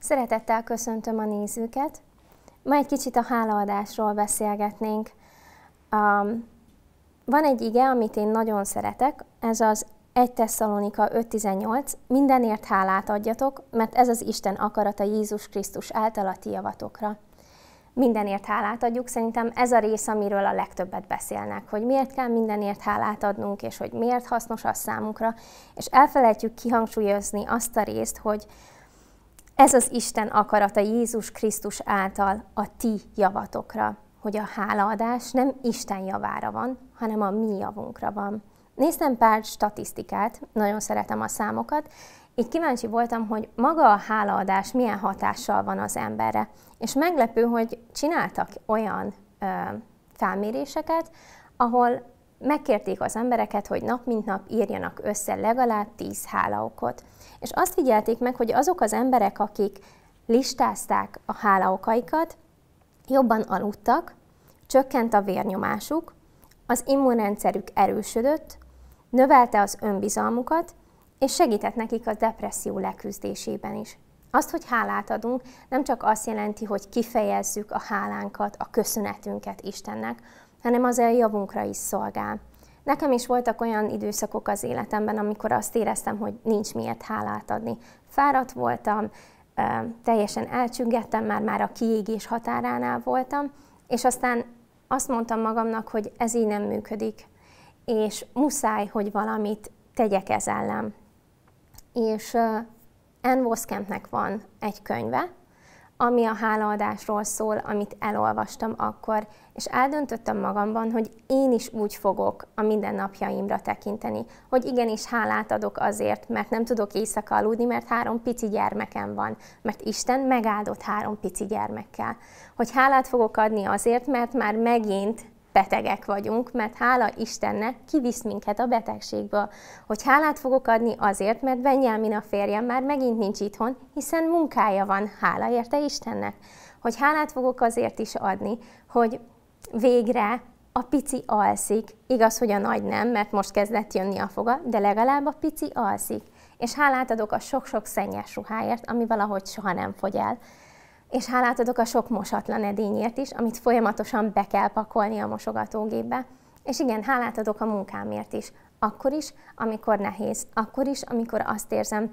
Szeretettel köszöntöm a nézőket. Ma egy kicsit a hálaadásról beszélgetnénk. Um, van egy ige, amit én nagyon szeretek, ez az 1 Tesszalonika 5.18, mindenért hálát adjatok, mert ez az Isten akarata Jézus Krisztus által a ti javatokra. Mindenért hálát adjuk, szerintem ez a rész, amiről a legtöbbet beszélnek, hogy miért kell mindenért hálát adnunk, és hogy miért hasznos az számunkra, és elfelejtjük kihangsúlyozni azt a részt, hogy ez az Isten akarata Jézus Krisztus által a ti javatokra, hogy a hálaadás nem Isten javára van, hanem a mi javunkra van. Néztem pár statisztikát, nagyon szeretem a számokat, így kíváncsi voltam, hogy maga a hálaadás milyen hatással van az emberre. És meglepő, hogy csináltak olyan ö, felméréseket, ahol megkérték az embereket, hogy nap mint nap írjanak össze legalább 10 hálaokot. És azt figyelték meg, hogy azok az emberek, akik listázták a hálaokaikat, jobban aludtak, csökkent a vérnyomásuk, az immunrendszerük erősödött, növelte az önbizalmukat, és segített nekik a depresszió leküzdésében is. Azt, hogy hálát adunk, nem csak azt jelenti, hogy kifejezzük a hálánkat, a köszönetünket Istennek, hanem az a javunkra is szolgál. Nekem is voltak olyan időszakok az életemben, amikor azt éreztem, hogy nincs miért hálát adni. Fáradt voltam, teljesen elcsüggettem, már, már a kiégés határánál voltam, és aztán azt mondtam magamnak, hogy ez így nem működik, és muszáj, hogy valamit tegyek ez ellen. És Anne Voskampnek van egy könyve, ami a hálaadásról szól, amit elolvastam akkor, és eldöntöttem magamban, hogy én is úgy fogok a mindennapjaimra tekinteni, hogy igenis hálát adok azért, mert nem tudok éjszaka aludni, mert három pici gyermekem van, mert Isten megáldott három pici gyermekkel. Hogy hálát fogok adni azért, mert már megint betegek vagyunk, mert hála Istennek kivisz minket a betegségből. Hogy hálát fogok adni azért, mert Benjamin a férjem már megint nincs itthon, hiszen munkája van, hála érte Istennek. Hogy hálát fogok azért is adni, hogy végre a pici alszik. Igaz, hogy a nagy nem, mert most kezdett jönni a foga, de legalább a pici alszik. És hálát adok a sok-sok szennyes ruháért, ami valahogy soha nem fogy el és hálát adok a sok mosatlan edényért is, amit folyamatosan be kell pakolni a mosogatógépbe. És igen, hálát adok a munkámért is. Akkor is, amikor nehéz. Akkor is, amikor azt érzem,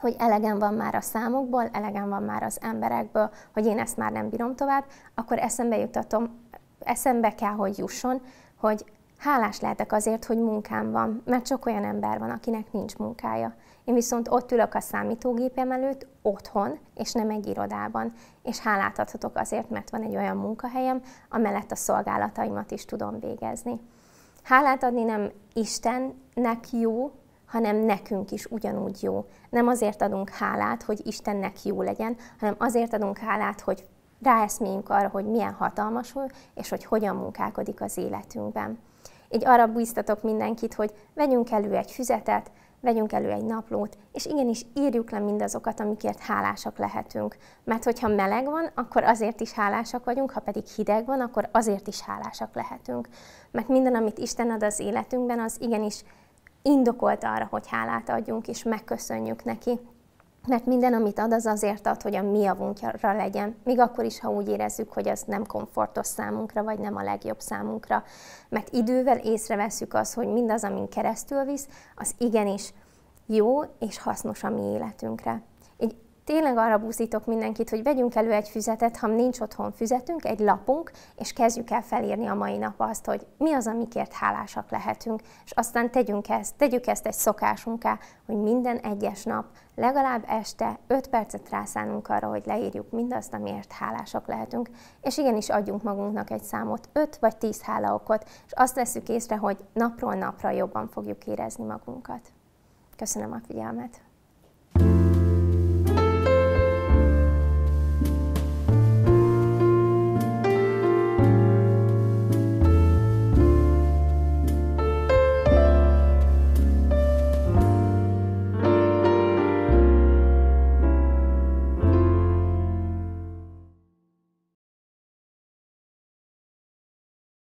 hogy elegem van már a számokból, elegem van már az emberekből, hogy én ezt már nem bírom tovább, akkor eszembe jutatom, eszembe kell, hogy jusson, hogy hálás lehetek azért, hogy munkám van, mert sok olyan ember van, akinek nincs munkája. Én viszont ott ülök a számítógépem előtt, otthon, és nem egy irodában. És hálát adhatok azért, mert van egy olyan munkahelyem, amellett a szolgálataimat is tudom végezni. Hálát adni nem Istennek jó, hanem nekünk is ugyanúgy jó. Nem azért adunk hálát, hogy Istennek jó legyen, hanem azért adunk hálát, hogy ráeszméljünk arra, hogy milyen hatalmas és hogy hogyan munkálkodik az életünkben. Így arra bíztatok mindenkit, hogy vegyünk elő egy füzetet, vegyünk elő egy naplót, és igenis írjuk le mindazokat, amikért hálásak lehetünk. Mert hogyha meleg van, akkor azért is hálásak vagyunk, ha pedig hideg van, akkor azért is hálásak lehetünk. Mert minden, amit Isten ad az életünkben, az igenis indokolt arra, hogy hálát adjunk és megköszönjük neki. Mert minden, amit ad, az azért ad, hogy a mi javunkra legyen. Még akkor is, ha úgy érezzük, hogy az nem komfortos számunkra, vagy nem a legjobb számunkra. Mert idővel észreveszük azt, hogy mindaz, amin keresztül visz, az igenis jó és hasznos a mi életünkre. Tényleg arra búzítok mindenkit, hogy vegyünk elő egy füzetet, ha nincs otthon füzetünk, egy lapunk, és kezdjük el felírni a mai nap azt, hogy mi az, amikért hálásak lehetünk, és aztán tegyünk ezt, tegyük ezt egy szokásunká, hogy minden egyes nap legalább este 5 percet rászánunk arra, hogy leírjuk mindazt, amiért hálásak lehetünk, és igenis adjunk magunknak egy számot, 5 vagy 10 hálaokot, és azt veszük észre, hogy napról napra jobban fogjuk érezni magunkat. Köszönöm a figyelmet!